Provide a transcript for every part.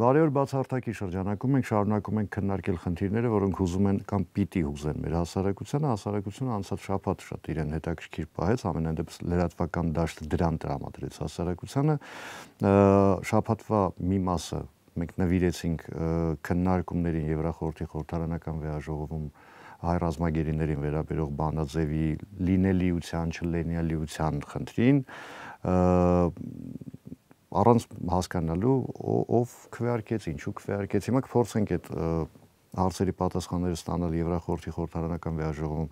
Բարեոր բացահարթակի շրջանակում մենք շարունակում ենք քննարկել խնդիրները, որոնք ուզում են կամ պիտի ուզեն մեր հասարակությանը, հասարակությունը անցած շաբաթ շատ իրեն հետաքրքիր պահեց, ամենայն դեպս լրատվական դաշտ դրան տրամադրեց հասարակությանը։ Շաբաթվա մի մասը մենք նվիրեցինք քննարկումներին Եվրախորհրդի խորհրդարանական վեաժողովում հայ ռազմագերիներին վերաբերող բանաձևի լինելիության, չլինելիության խնդրին առանց հասկանալու ով քվեարկեց, ինչու քվեարկեց։ Հիմա կփորձենք այդ հարցերի պատասխանները ստանալ Եվրախորհրդի խորհրդարանական վիայժողում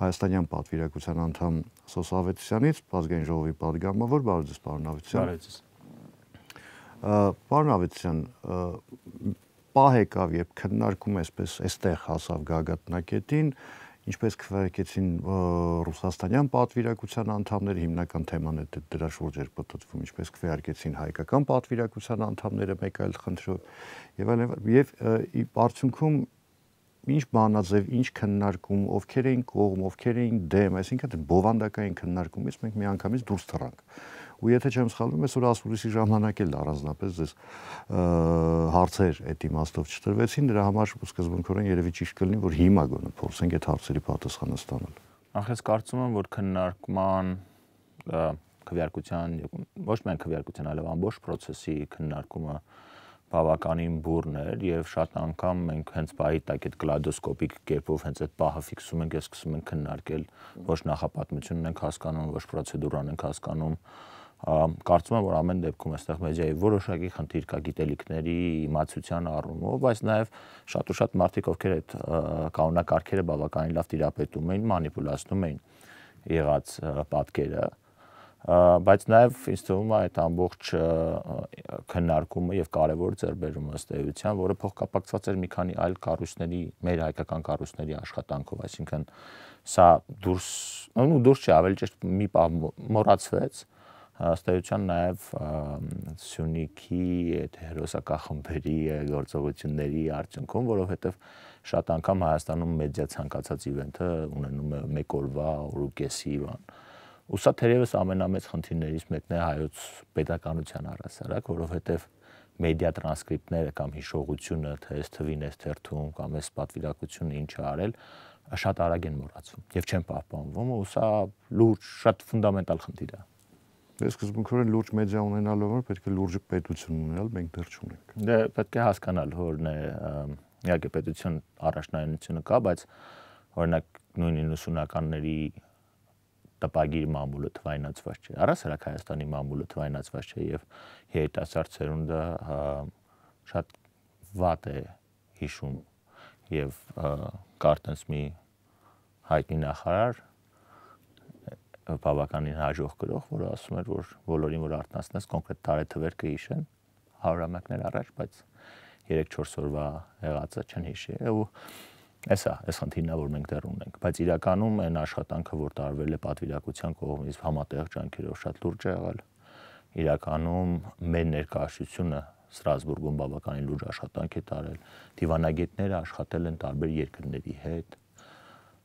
հայաստանյան պատվիրակության անդամ Սոսավեցյանից, ազգային ժողովի падգամավոր, բարոյս պարոն Ավետյան։ Բարոյս։ Պարոն Ավետիսյան, պահ եկավ, երբ քննարկում էսպես այստեղ հասավ գագաթնակետին, ինչպես քվերկեցին ռուսաստանյան պատվիրակության անդամները, հիմնական թեման է դրա շուրջ էր պատտվում, ինչպես քվերկեցին հայկական պատվիրակության անդամները մեկ այլ խնդրով եւ այլն եւ արդյունքում ինչ բանաձև, ինչ քննարկում, ովքեր էին կողմ, ովքեր էին դեմ, այսինքն բովանդակային քննարկումից մենք միանգամից դուրս թռանք։ մի ու եթե չեմ սխալվում, այսօր ասպուրիսի ժամանակ էլ առանձնապես ձեզ հարցեր այդ իմաստով չտրվեցին, դրա համար սկզբունքորեն երևի ճիշտ կլինի, որ հիմա գոնե փորձենք այդ հարցերի պատասխանը ստանալ։ Ախես կարծում եմ, որ քննարկման քվեարկության ոչ միայն քվեարկության, այլև ամբողջ process-ի քննարկումը բավականին բուրն էր եւ շատ անգամ մենք հենց բայի տակ այդ գլադոսկոպիկ կերպով հենց այդ պահը ֆիքսում ենք, սկսում ենք քննարկել ոչ նախապատմությունն ենք հասկանում, ոչ պրոցեդուրան ենք հասկանում, կարծում եմ որ ամեն դեպքում այստեղ մեդիայի որոշակի խնդիր կա գիտելիքների իմացության առումով, բայց նաև շատ ու շատ մարդիկ ովքեր այդ կանոնակարգերը բավականին լավ տիրապետում էին, մանիպուլացնում էին եղած պատկերը, բայց նաև ինձ թվում է այդ ամբողջ քննարկումը եւ կարեւոր ձեռբերումը ըստ էության, որը փոխկապակցված էր մի քանի այլ կառույցների, մեր հայկական կառույցների աշխատանքով, այսինքն սա դուրս, ու դուրս չի ավելի ճիշտ մի պահ մոռացվեց, հստայության նաև Սյունիքի այդ հերոսակախմբերի գործողությունների արդյունքում, որովհետև շատ անգամ Հայաստանում մեդիա ցանկացած իվենթը ունենում է մեկ օրվա օրուկեսի բան։ Ու սա թերևս ամենամեծ խնդիրներից մեկն է հայոց պետականության առասարակ, որովհետև մեդիա տրանսկրիպտները կամ հիշողությունը, թե այս թվին էս թերթում կամ այս պատվիրակությունը ինչ է արել, շատ արագ են մոռացվում եւ չեն պահպանվում ու սա լուրջ շատ ֆունդամենտալ խնդիր է։ Ես դե սկզբունքորեն լուրջ մեդիա ունենալով համար պետք է լուրջ պետություն ունենալ, մենք դեռ չունենք։ Դե պետք է հասկանալ, որն է իհարկե պետություն առաջնայինությունը կա, բայց օրինակ նույն 90-ականների տպագիր մամուլը թվայնացված չէ։ Առաս հրակ Հայաստանի մամուլը թվայնացված չէ եւ երիտասարդ ծերունդը շատ վատ է հիշում եւ կարտենս մի հայտնի նախարար բավականին հաջող գրող, որը ասում էր, որ բոլորին որ արտնացնես կոնկրետ տարեթվեր կհիշեն 100 ամյակներ առաջ, բայց 3-4 օրվա հեղածը չեն հիշի։ Ու Էսա, այս խնդիրն է, որ մենք դեռ ունենք, բայց իրականում այն աշխատանքը, որ տարվել է պատվիրակության կողմից համատեղ ջանքերով շատ լուրջ է եղել։ Իրականում մեր ներկայացությունը Ստրասբուրգում բավականին լուրջ աշխատանք է տարել։ Դիվանագետները աշխատել են տարբեր երկրների հետ,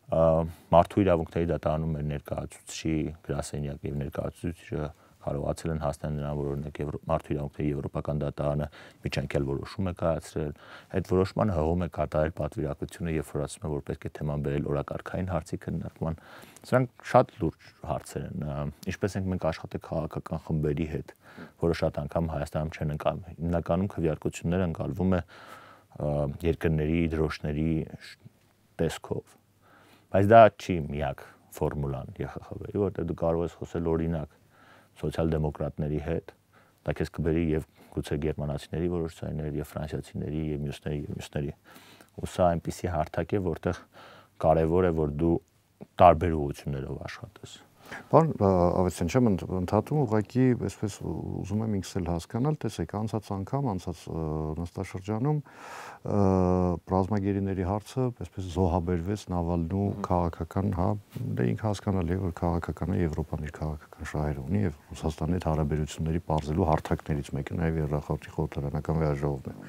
մարդու իրավունքների դատարանում մեր ներկայացուցիչի գրասենյակ եւ ներկայացուցիչը կարողացել են հասնել նրան, որ օրինակ մարդու իրավունքների եվրոպական դատարանը միջանկյալ որոշում է կայացրել, այդ որոշմանը հողում է կատարել պատվիրակությունը եւ ֆորացում է, որ պետք է թեման բերել օրակարգային հարցի քննարկման։ Սրանք շատ լուրջ հարցեր են։ Ինչպես ենք մենք աշխատել քաղաքական խմբերի հետ, որը շատ անգամ Հայաստանում չեն ընկալում։ Հիմնականում քվեարկությունները ընկալվում է երկրների դրոշների տեսքով Բայց դա չի միակ ֆորմուլան ԵԽԽՎ-ի, որտեղ դու կարող ես խոսել օրինակ սոցիալ-դեմոկրատների հետ, դա քեզ կբերի եւ գուցե գերմանացիների որոշցիների եւ ֆրանսիացիների եւ մյուսների եւ մյուսների։ Ու սա այնպիսի հարթակ է, որտեղ կարեւոր է, որ դու տարբերություններով աշխատես։ Բան Ավեսենչը ընդհատում ուղղակի, այսպես ուզում եմ ինքս էլ հասկանալ, տեսեք, անցած անգամ, անցած նստաշրջանում ռազմագերիների հարցը այսպես զոհաբերվեց Նավալնու քաղաքական, հա, դե ինքը հասկանալի է, որ քաղաքականը Եվրոպան իր քաղաքական շահերը ունի եւ Ռուսաստանի հետ հարաբերությունների բարձելու հարթակներից մեկը նաեւ երախորդի խորհրդարանական վիայժողովն է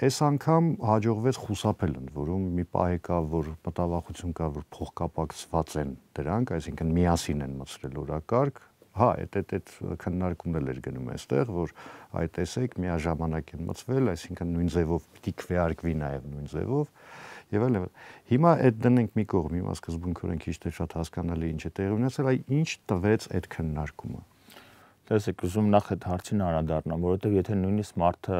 Այս անգամ հաջողվեց խուսափել ընդորում մի պահ կա, որ մտավախություն կա, որ փոխկապակցված են դրանք, այսինքն միասին են մտցրել օրակարգ։ Հա, այդ այդ այդ քննարկումն էլ էր գնում այստեղ, որ այ տեսեք, միաժամանակ են մտցվել, այսինքն նույն ձևով պիտի քվեարկվի նաև նույն ձևով եւ այլն։ Հիմա այդ դնենք մի կողմ, հիմա սկզբունքորեն քիչ թե շատ հասկանալի ինչ է տեղի ունեցել, այ ինչ տվեց այդ քննարկումը Տեսեք, ուզում նախ այդ հարցին անդրադառնամ, որովհետև եթե նույնիսկ մարդը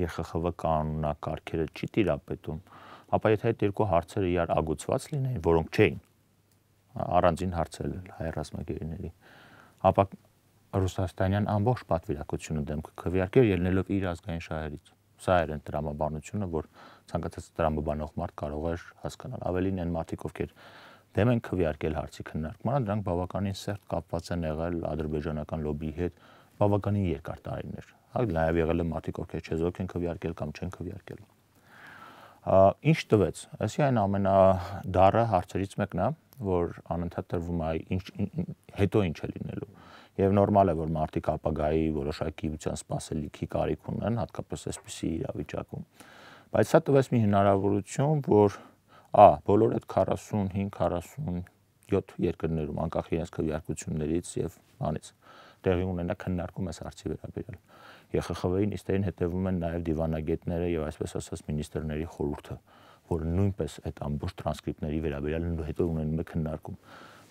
ԵԽԽՎ կանոնակարգերը չի տիրապետում, ապա եթե այդ երկու հարցերը իար ագուցված լինեին, որոնք չէին առանձին հարցել հայ ռազմագերիների, ապա ռուսաստանյան ամբողջ պատվիրակությունը դեմքը քվեարկեր ելնելով իր ազգային շահերից։ Սա էր այն դրամաբանությունը, որ ցանկացած դրամաբանող մարդ կարող էր հասկանալ։ Ավելին այն մարդիկ, ովքեր որ դեմ են քվեարկել հարցի քննարկմանը, դրանք բավականին սերտ կապված են եղել ադրբեջանական լոբիի հետ բավականին երկար տարիներ։ Հա լավ եղել է մարդիկ, ովքեր չեզոք են քվեարկել կամ չեն քվեարկել։ Ինչ տվեց։ Այսի այն ամենադառը հարցերից մեկն է, որ անընդհատ տրվում է ինչ հետո ինչ է լինելու։ Եվ նորմալ է, որ մարդիկ ապագայի որոշակի իվության սպասելիքի կարիք ունեն, հատկապես այսպիսի իրավիճակում։ Բայց սա տվեց մի հնարավորություն, որ Ա, բոլոր այդ 45, 47 երկրներում անկախ իրենց քվեարկություններից եւ անից տեղի ունենա քննարկում այս հարցի վերաբերյալ։ ԵԽԽՎ-ի նիստերին հետևում են նաեւ դիվանագետները եւ այսպես ասած մինիստրների խորհուրդը, որը նույնպես այդ ամբողջ տրանսկրիպտների վերաբերյալ հետո ունենում է քննարկում։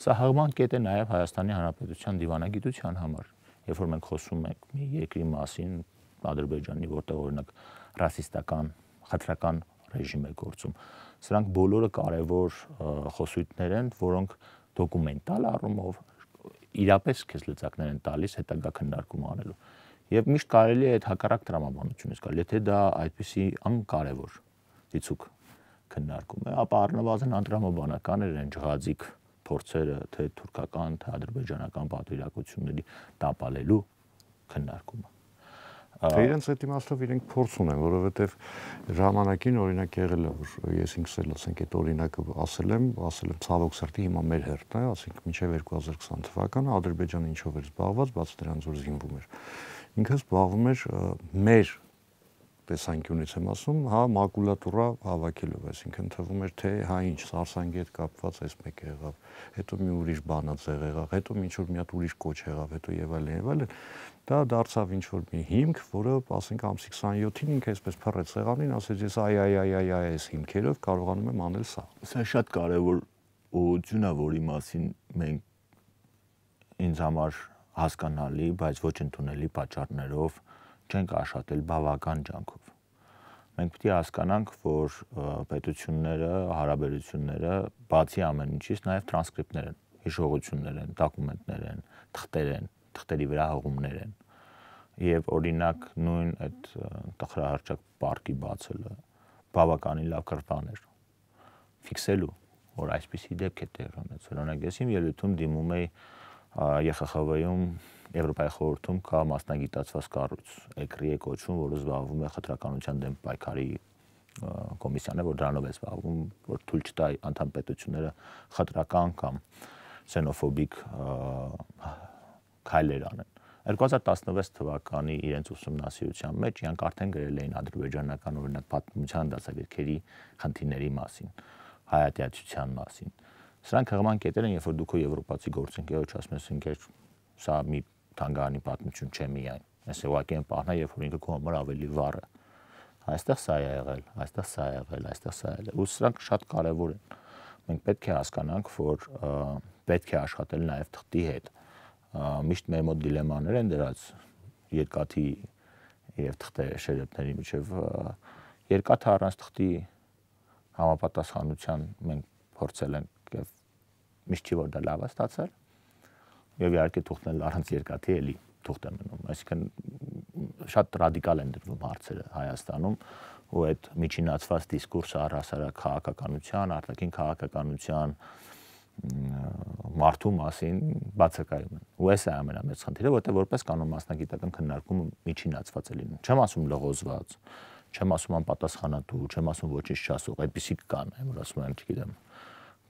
Սա հաղման կետ է նաեւ Հայաստանի Հանրապետության դիվանագիտության համար, երբ որ մենք խոսում ենք մի երկրի մասին, Ադրբեջանի, որտեղ օրինակ ռասիստական, խտրական ռեժիմ է գործում։ Սրանք բոլորը կարևոր խոսույթներ են, որոնք դոկումենտալ առումով իրապես քեզ լծակներ են տալիս հետագա քննարկում անելու։ Եվ միշտ կարելի է այդ հակառակ տրամաբանությունից գալ, եթե դա այդպիսի անկարևոր դիցուկ քննարկում է, ապա առնվազն անտրամաբանականներ են ջղաձիկ փորձերը թե թուրքական, թե ադրբեջանական պատվիրակությունների տապալելու քննարկումը։ Թե իրենց այդ իմաստով իրենք փորձ ունեն, որովհետև ժամանակին օրինակ եղել է որ ես ինքս էլ ասենք այդ օրինակը ասել եմ, ասել եմ ցավոք սրտի հիմա մեր հերթն է, ասենք մինչև 2020 թվականը Ադրբեջանը ինչով էր զբաղված, բաց դրանց որ զինվում էր։ Ինքը զբաղվում էր մեր տեսանկյունից եմ ասում, հա մակուլատուրա հավաքելով, այսինքն թվում էր թե հա ինչ սարսանգի հետ կապված այս մեկը եղավ, հետո մի ուրիշ բանաձև եղավ, հետո ինչ որ մի հատ ուրիշ կոչ եղավ, հետո եւ այլն եւ այլն։ Դա դարձավ ինչ որ մի հիմք, որը ասենք ամսի 27-ին ինքը այսպես փռեց սեղանին, ասեց ես այ այ այ այ այ այս հիմքերով կարողանում եմ անել սա։ Սա շատ կարեւոր ուղղություն է, որի մասին մենք ինձ համար հասկանալի, բայց ոչ ընդունելի պատճառներով չենք աշխատել բավական ջանքով։ Մենք պետք է հասկանանք, որ պետությունները, հարաբերությունները բացի ամեն ինչից նաև տրանսկրիպտներ են, հիշողություններ են, դոկումենտներ են, թղթեր են, թղթերի վրա հղումներ են։ Եվ օրինակ նույն այդ տխրահարճակ պարկի բացելը բավականին լավ կրպան էր։ Ֆիքսելու, որ այսպիսի դեպք է տեղի ունեցել։ Օրինակ ես իմ ելույթում դիմում եի ԵԽԽՎ-ում Եվրոպայի խորհրդում կա մասնագիտացված կառույց, ԵԿՐԻ-ը կոչվում, որը զբաղվում է խտրականության դեմ պայքարի կոմիսիան է, որ դրանով է զբաղվում, որ թույլ չտա անդամ պետությունները խտրական կամ սենոֆոբիկ քայլեր անեն։ 2016 թվականի իրենց ուսումնասիրության մեջ իրանք արդեն գրել էին ադրբեջանական օրինակ պատմության դասագրքերի խնդիրների մասին, հայատյացության մասին։ Ա Սրանք հղման կետեր են, երբ որ դու քո եվրոպացի գործընկեր ոչ ասում ես ինքեր սա մի թանգարանի պատմություն չէ միայն։ Այս ուղղակի են պահնա, երբ որ ինքը քո համար ավելի վառ է։ Այստեղ սա է եղել, այստեղ սա է եղել, այստեղ սա է եղել։ Ու սրանք շատ կարևոր են։ Մենք պետք է հասկանանք, որ պետք է աշխատել նաև թղթի հետ։ Միշտ մեր մոտ դիլեմաներ են դրած երկաթի եւ թղթե շերտների միջև երկաթը առանց թղթի համապատասխանության մենք փորձել ենք եւ միշտ չի որ դա լավ է ստացել եւ իհարկե թողնել առանց երկաթի էլի թուղթ է մնում այսինքն շատ ռադիկալ են դրվում հարցերը Հայաստանում ու այդ միջինացված դիսկուրսը առհասարակ քաղաքականության, արտաքին քաղաքականության մարդու մասին բացակայում են։ Ու այս է ամենամեծ խնդիրը, որտեղ որպես կանոն մասնագիտական քննարկումը միջինացված է լինում։ Չեմ ասում լողոզված, չեմ ասում անպատասխանատու, չեմ ասում ոչինչ չասող, այդպիսի կան, որ ասում են, չգիտեմ,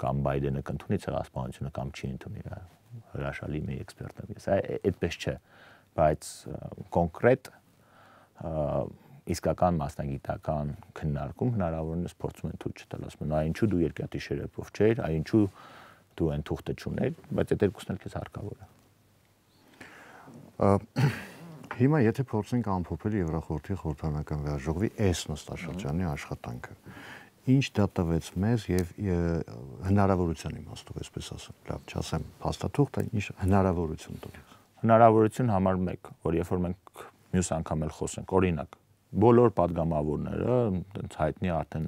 կամ Բայդենը կընդունի ցեղասպանությունը կամ չի ընդունի հա, հրաշալի մի էքսպերտ եմ ես հա, այդպես չէ բայց կոնկրետ իսկական մասնագիտական քննարկում հնարավորինս փորձում են ցույց տալ ասում են այ ինչու դու երկրատիշերով չէր այ ինչու դու այն թուղթը չուներ բայց այդ երկուսն էլ քեզ հարկավոր է Հիմա եթե փորձենք ամփոփել Եվրախորհրդի խորհրդանական վարժողի այս նստաշրջանի աշխատանքը, ինչ դա տվեց մեզ եւ հնարավորության իմաստով, այսպես ասեմ, լավ, չասեմ, փաստաթուղթ, ինչ հնարավորություն տվեց։ Հնարավորություն համար 1, որ երբ որ մենք մյուս անգամ էլ խոսենք, օրինակ, բոլոր падգամավորները այնց հայտնի արդեն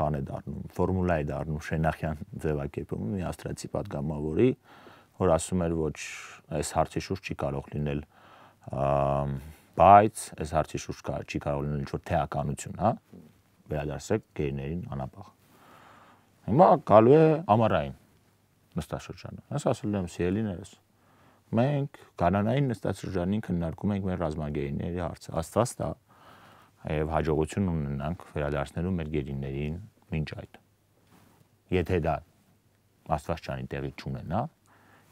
բան է դառնում, ֆորմուլա է դառնում Շենախյան ձևակերպումը մի աստրացի падգամավորի, որ ասում էր ոչ այս հարցի շուրջ չի կարող լինել բայց այս հարցի շուրջ չի կարող լինել ինչ որ թեականություն, հա վերադարձեք գերիներին անապաղ։ Հիմա գալու է ամառային նստաշրջանը։ Ես ասել եմ սիրելիներս, մենք կանանային նստաշրջանին քննարկում ենք մեր ռազմագերիների հարցը։ Աստված տա եւ հաջողություն ունենանք վերադարձնելու մեր գերիներին մինչ այդ։ Եթե դա Աստված չանի տեղի չունենա,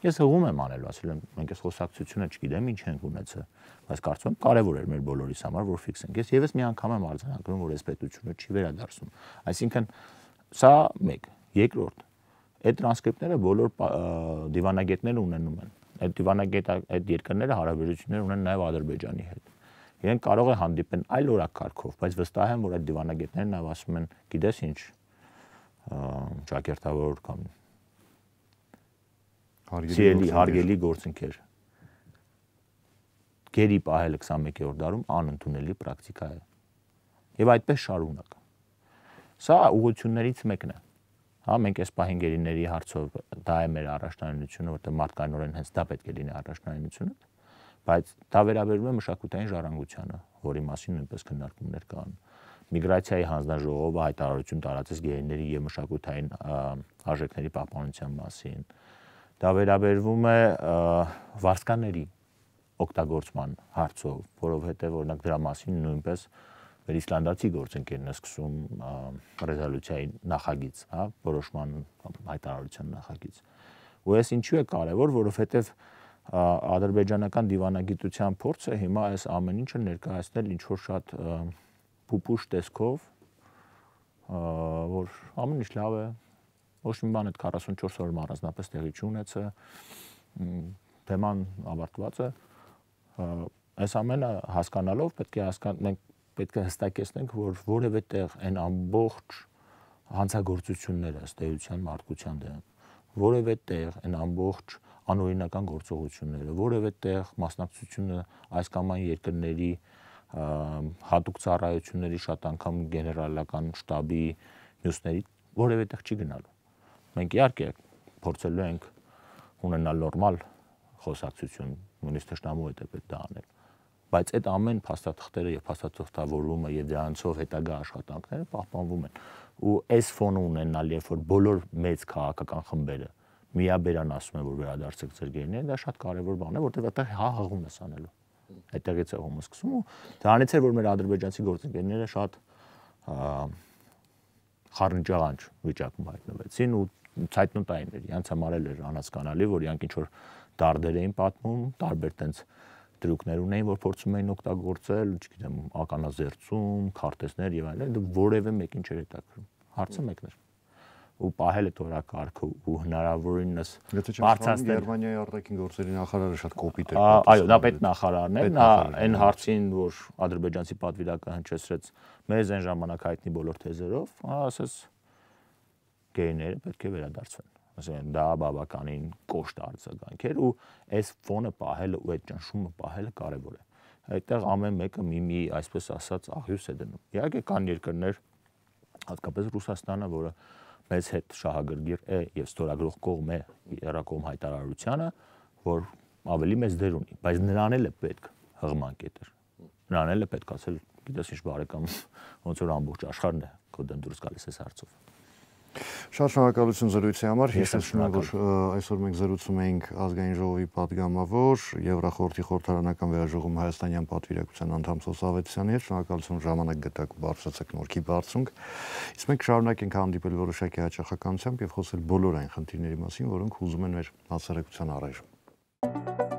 ես հողում եմ անելու, ասել եմ մենք այս խոսակցությունը չգիտեմ ինչ ենք ունեցել բայց կարծում եմ կարևոր էր մեր բոլորիս համար, որ ֆիքսենք։ Ես եւս մի անգամ եմ արձանագրում, որ այս պետությունը չի վերադարձում։ Այսինքն սա մեկ, երկրորդ այդ տրանսկրիպտները բոլոր դիվանագետները ունենում են։ Այդ դիվանագետ այդ երկրները հարաբերություններ ունեն նաև Ադրբեջանի հետ։ Իրենք կարող է հանդիպեն այլ օրակարգով, բայց վստահ եմ, որ այդ դիվանագետներն նաև ասում են, գիտես ինչ, ճակերտավոր կամ հարգելի հարգելի գործընկեր գերի պահելը 21-րդ դարում անընդունելի պրակտիկա է։ Եվ այդպես շարունակ։ Սա ուղություններից մեկն է։ Հա մենք այս պահին գերիների հարցով դա է մեր առաջնահերթությունը, որտեղ մարդկանորեն հենց դա պետք է լինի առաջնահերթությունը, բայց դա վերաբերում է մշակութային ժառանգությանը, որի մասին նույնպես քննարկումներ կան։ Միգրացիայի հանձնաժողովը հայտարարություն տարածեց գերիների եւ մշակութային արժեքների պահպանության մասին։ Դա վերաբերվում է վարսկաների օգտագործման հարցով, որովհետև օրինակ դրա մասին նույնպես մեր իսլանդացի գործընկերն է սկսում ռեզոլյուցիայի նախագիծ, հա, որոշման հայտարարության նախագիծ։ Ու ես ինչու է կարևոր, որովհետև ադրբեջանական դիվանագիտության փորձը հիմա այս ամեն ինչը ներկայացնել ինչ որ շատ փուփուշ տեսքով, որ ամեն ինչ լավ է, ոչ մի բան այդ 44 օրում առանձնապես տեղի չունեցա, թեման ավարտված է, այս ամենը հասկանալով պետք է հասկանանք մենք պետք է հստակեցնենք, որ որևէ տեղ այն ամբողջ հանցագործությունները ըստ էության մարդկության դեմ, որևէ տեղ այն ամբողջ անօրինական գործողությունները, որևէ տեղ մասնակցությունը այս կամ այն երկրների հատուկ ծառայությունների շատ անգամ գեներալական շտաբի մյուսների որևէ տեղ չի գնալու։ Մենք իհարկե փորձելու ենք ունենալ նորմալ խոսակցություն նույնիսկ ճշտամու հետ է պետք դա անել բայց այդ ամեն փաստաթղթերը եւ փաստաթղթավորումը եւ դրանցով հետագա աշխատանքները պահպանվում են ու այս ֆոնը ունենալ երբ որ բոլոր մեծ քաղաքական խմբերը միաբերան ասում են որ վերադարձեք ձեր գերիներին դա շատ կարեւոր բան է որտեղ այդտեղ հա հղում ես անելու այդտեղից է հումը սկսում ու դրանից էր որ մեր ադրբեջանցի գործընկերները շատ խառնջաղանջ վիճակում հայտնվեցին ու ցայտնոտային էր իրանց համար էլ էր անհասկանալի որ իրանք ինչ որ դարդեր էին պատմում, տարբեր տենց դրուկներ ունեին, որ փորձում էին օգտագործել, չգիտեմ, ականաձերծում, քարտեզներ եւ այլն, դա որևէ մեկին չէր հետաքրում։ Հարցը մեկն էր։ Ու պահել է թորակարգը ու հնարավորինս բարձրացնել Գերմանիայի արտաքին գործերի նախարարը շատ կոպիտ էր։ Այո, դա պետ նախարարն էր, նա այն հարցին, որ ադրբեջանցի պատվիրակը հնչեցրեց մեզ այն ժամանակ հայտնի բոլոր թեզերով, ասես գեյները պետք է վերադարձվեն ասեն դա բավականին կոշտ արձագանք էր ու այս ֆոնը պահելը ու այդ ճնշումը պահելը կարևոր է այդտեղ ամեն մեկը մի մի այսպես ասած աղյուս է դնում իհարկե կան երկրներ հատկապես ռուսաստանը որը մեզ հետ շահագրգիռ է եւ ստորագրող կողմ է երակոմ հայտարարությանը որ ավելի մեծ դեր ունի բայց նրան էլ է պետք հղման կետեր նրան էլ է պետք ասել գիտես ինչ բարեկամ ոնց որ ամբողջ աշխարհն է քո դեմ դուրս գալիս այս հարցով Շատ շնորհակալություն զրույցի համար։ Ես շնորհակալ որ այսօր մենք զրուցում էինք ազգային ժողովի падգամավոր Եվրախորհրդի խորհրդարանական վերաժողում հայաստանյան պատվիրակության անդամ Սոսավեցյանի հետ շնորհակալություն ժամանակ գտակ բարձրացեք նորքի բարձունք։ Իսկ մենք շարունակենք հանդիպել որոշակի հաճախականությամբ եւ խոսել բոլոր այն խնդիրների մասին, որոնք ուզում են մեր հասարակության առայժմ։ Thank you